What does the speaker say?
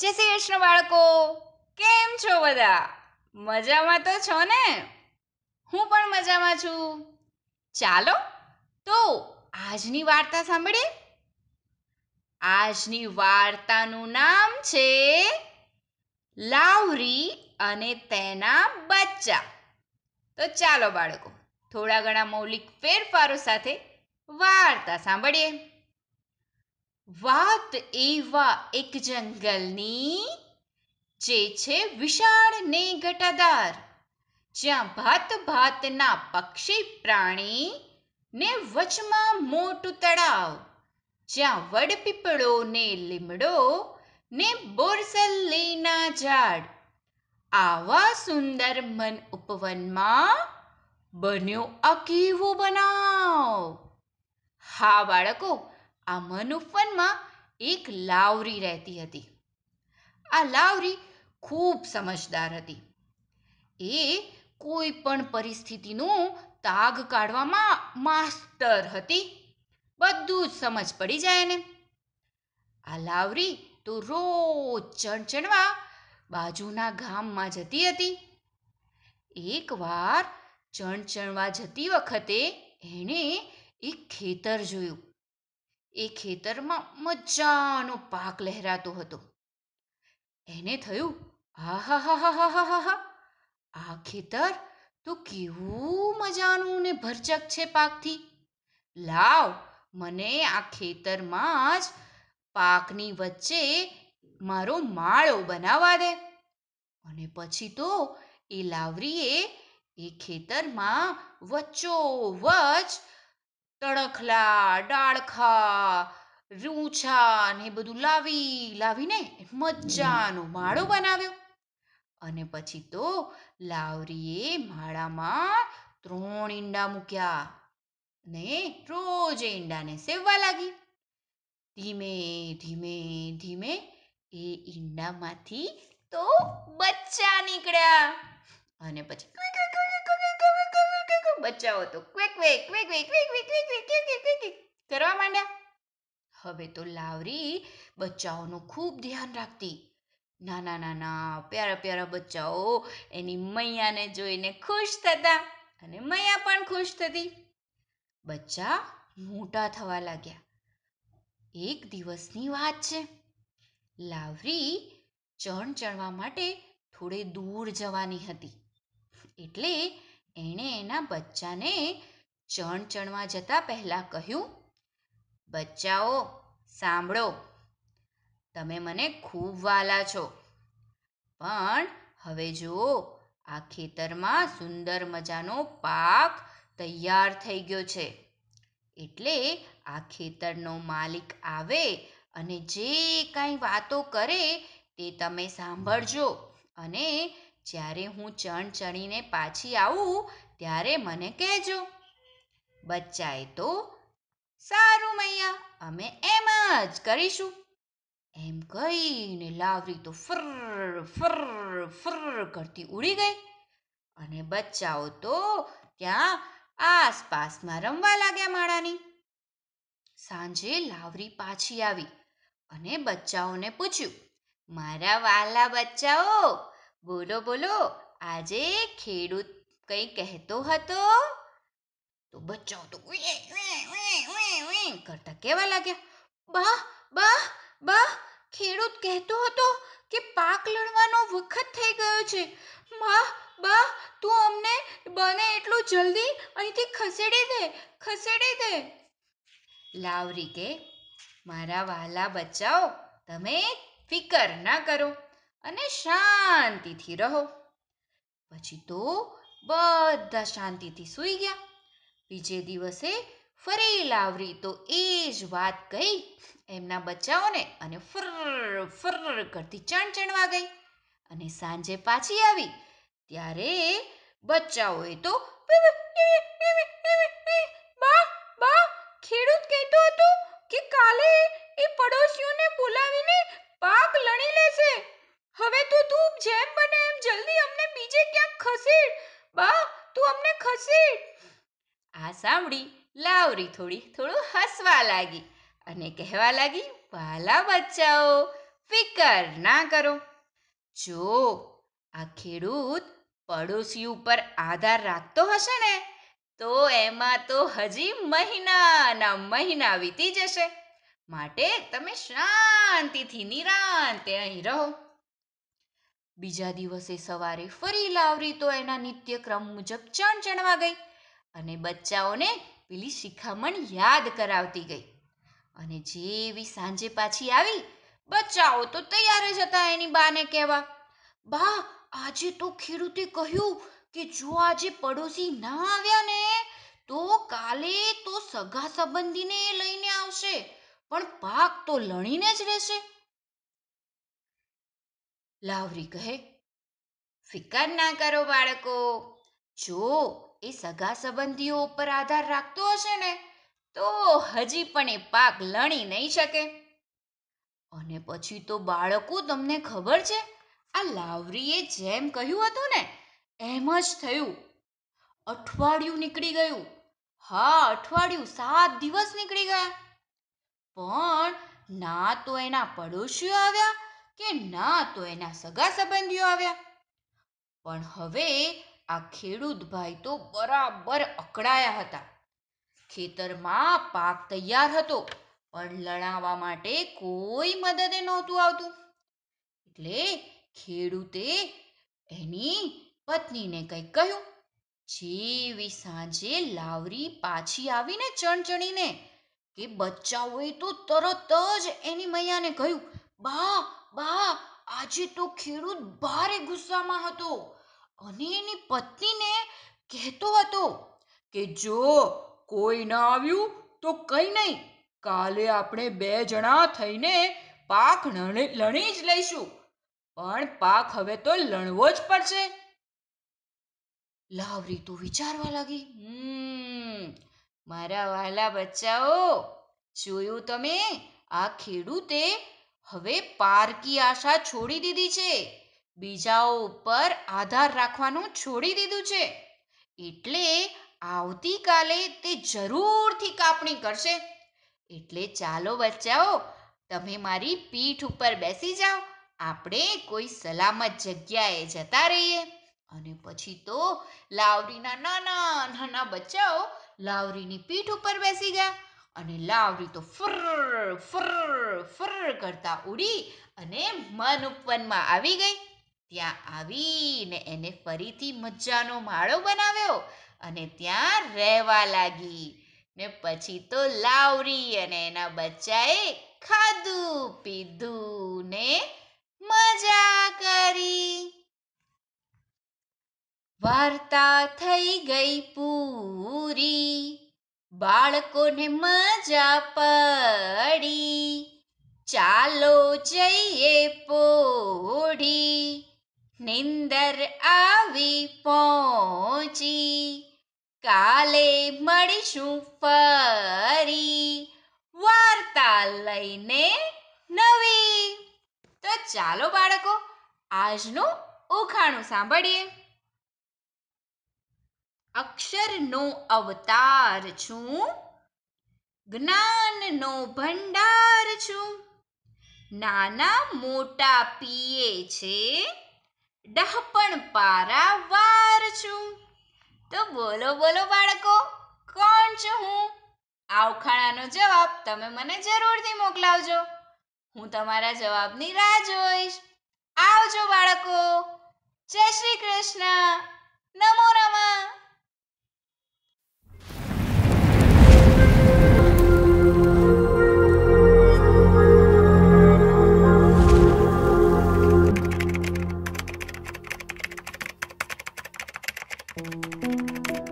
જય શ્રી કૃષ્ણ બાળકો કેમ છો બધા મજામાં તો છો ને હું પણ મજામાં છું ચાલો તો આજની વાર્તા સાંભળીએ આજની વાર્તાનું નામ છે લાવરી અને તેના બચ્ચા તો ચાલો બાળકો થોડા ઘણા મૌલિક ફેરફારો સાથે વાર્તા સાંભળીએ વાત એવા એક જંગલની જે છે વિશાળ ને ગટાદાર જ્યાં ભાત ભાતના પક્ષી પ્રાણી ને વચમાં મોટું તળાવ જ્યાં વડપીપળો ને લીમડો ને બોરસલ્લીના ઝાડ આવા સુંદર મન ઉપવનમાં બન્યો આ કેવો બનાવ હા બાળકો આ મન એક લાવરી રહેતી હતી આ લાવરી ખૂબ સમજદાર હતી એ કોઈ પણ પરિસ્થિતિનું તાગ કાઢવામાં માસ્ટર હતી બધું જ સમજ પડી જાય ને આ લાવરી તો રોજ ચણચણવા બાજુના ગામમાં જતી હતી એકવાર ચણચણવા જતી વખતે એણે એક ખેતર જોયું એ ખેતરમાં મજાનો પાક લહેરાતો હતો એને થયું આહા હા હા હા હા હા આ ખેતર તો કેવું મજાનું ને ભરચક છે પાકથી લાવ મને આ ખેતરમાં જ પાકની વચ્ચે મારો માળો બનાવવા દે અને પછી તો એ લાવરીએ એ ખેતરમાં વચ્ચોવચ તણખલા ડાળખા રૂંછા ને બધું લાવી લાવીને મજાનો માળો બનાવ્યો અને પછી તો લાવરીએ માળામાં ત્રણ ઈંડા મૂક્યા ને રોજ ઈંડાને સેવવા લાગી ધીમે ધીમે ધીમે એ ઈંડામાંથી તો બચ્ચા નીકળ્યા અને પછી ક્યુ બચ્ચાઓ તો ક્વિક વે ક્વિક વે ક્વિક વે ક્વિક વે ક્વિક કરવા માંડ્યા હવે તો લાવરી બચ્ચાઓનું ખૂબ ધ્યાન રાખતી નાના નાના પ્યારા પ્યારા બચ્ચાઓ એની મૈયાને જોઈને ખુશ થતા અને મૈયા પણ ખુશ થતી બચ્ચા મોટા થવા લાગ્યા એક દિવસની વાત છે લાવરી ચણ ચણવા માટે થોડે દૂર જવાની હતી એટલે એણે એના બચ્ચાને ચણ ચણવા જતા પહેલાં કહ્યું બચ્ચાઓ સાંભળો તમે મને ખૂબ વાલા છો પણ હવે જુઓ આ ખેતરમાં સુંદર મજાનો પાક તૈયાર થઈ ગયો છે એટલે આ ખેતરનો માલિક આવે અને જે કાંઈ વાતો કરે તે તમે સાંભળજો અને જ્યારે હું ચણ ચણીને પાછી આવું ત્યારે મને કહેજો બચ્ચાએ તો સારું મૈયા અમે એમ જ કરીશું એમ કહીને લાવરી તો ફર ફર ફર કરતી ઉડી ગઈ અને બચ્ચાઓ તો ત્યાં આસપાસમાં રમવા લાગ્યા માળાની સાંજે લાવરી પાછી આવી અને બચ્ચાઓને પૂછ્યું મારા વાલા બચ્ચાઓ બોલો બોલો આજે ખેડૂત કંઈ કહેતો હતો તો બચ્ચાઓ તો કરતા કેવા લાગ્યા બા બા બા ખેડૂત કહેતો હતો કે પાક લણવાનો વખત થઈ ગયો છે માં બા તું અમને બને એટલું જલ્દી અહીંથી ખસેડી દે ખસેડી દે લાવરી કે મારા વહાલા બચ્ચાઓ તમે ફિકર ના કરો અને શાંતિથી રહો પછી તો બધા શાંતિથી સૂઈ ગયા બીજે દિવસે ફરી લાવરી તો એ જ વાત કહી એમના બચ્ચાઓને અને ફર ફર કરતી ચણ ચણવા ગઈ અને સાંજે પાછી આવી ત્યારે બચ્ચાઓએ તો બા બા ખેડૂત કહેતો હતો કે કાલે એ પડોશીઓને બોલાવીને પાક લણી લેશે હવે તો તું જેમ બને એમ જલ્દી અમને બીજે ક્યાંક ખસેડ બા તું અમને ખસેડ આ સાંભળી લાવરી થોડી થોડું હસવા લાગી અને કહેવા લાગી વાલા બચ્ચાઓ ફિકર ના કરો જો આ ખેડૂત પડોશી ઉપર આધાર રાખતો હશે ને તો એમાં તો હજી મહિનાના મહિના વીતી જશે માટે તમે શાંતિથી નિરાંતે અહીં રહો બીજા દિવસે સવારે ફરી લાવરી તો એના નિત્યક્રમ મુજબ ચણ ચણવા ગઈ અને બચ્ચાઓને પેલી શિખામણ યાદ કરાવતી ગઈ અને જેવી સાંજે પાછી આવી બચ્ચાઓ તો તૈયાર જ હતા એની બાને કહેવા બા આજે તો ખેડૂતે કહ્યું કે જો આજે પડોશી ના આવ્યા ને તો કાલે તો સગા સંબંધીને એ લઈને આવશે પણ પાક તો લણીને જ રહેશે લાવરી કહે ફિકર ના કરો બાળકો જો એ સગા સંબંધીઓ ઉપર આધાર રાખતો હશે ને તો હજી પણ એ પાક લણી નહીં શકે અને પછી તો બાળકો તમને ખબર છે આ લાવરીએ જેમ કહ્યું હતું ને એમ જ થયું અઠવાડિયું નીકળી ગયું હા અઠવાડિયું સાત દિવસ નીકળી ગયા પણ ના તો એના પડોશીઓ આવ્યા કે ના તો એના સગા સંબંધીઓ આવ્યા પણ હવે આ ખેડૂત ભાઈ તો બરાબર અકળાયા હતા ખેતરમાં પાક તૈયાર હતો પણ લણાવવા માટે કોઈ મદદે નહોતું આવતું એટલે ખેડૂતે એની પત્નીને કંઈક કહ્યું જેવી સાંજે લાવરી પાછી આવીને ચણચણીને કે બચ્ચા હોય તો તરત જ એની મૈયાને કહ્યું બા બા આજે તો ખેડૂત ભારે ગુસ્સામાં હતો અને એની પત્નીને કહેતો હતો કે જો કોઈ ના આવ્યું તો કંઈ નહીં કાલે આપણે બે જણા થઈને પાક લણી જ લઈશું પણ પાક હવે તો લણવો જ પડશે લાવરી તો વિચારવા લાગી મારા વાલા બચ્ચાઓ જોયું તમે આ ખેડૂતે હવે પારકી આશા છોડી દીધી છે બીજાઓ ઉપર આધાર રાખવાનું છોડી દીધું છે એટલે આવતીકાલે તે જરૂરથી કાપણી કરશે એટલે ચાલો બચ્ચાઓ તમે મારી પીઠ ઉપર બેસી જાઓ આપણે કોઈ સલામત જગ્યાએ જતા રહીએ અને પછી તો લાવરીના નાના નાના બચ્ચાઓ લાવરીની પીઠ ઉપર બેસી ગયા અને લાવરી તો ફર ફર ફર કરતા ઉડી અને મન ઉપવનમાં આવી ગઈ ત્યાં આવીને એને ફરીથી મજાનો માળો બનાવ્યો અને ત્યાં રહેવા લાગી ને પછી તો લાવરી અને એના બચ્ચાએ ખાધું પીધું ને મજા કરી વાર્તા થઈ ગઈ પૂરી બાળકોને મજા પડી ચાલો જઈએ પોઢી નિંદર આવી પહોંચી કાલે મળીશું ફરી વાર્તા લઈને નવી તો ચાલો બાળકો આજનું ઉખાણું સાંભળીએ અક્ષરનો અવતાર છું જ્ઞાનનો ભંડાર છું નાના મોટા પીએ છે ડહપણ પારાવાર છું તો બોલો બોલો બાળકો કોણ છું હું આ ઉખાણાનો જવાબ તમે મને જરૂરથી મોકલાવજો હું તમારા જવાબની રાહ જોઈશ આવજો બાળકો જય શ્રી કૃષ્ણ નમો નમઃ Thank you.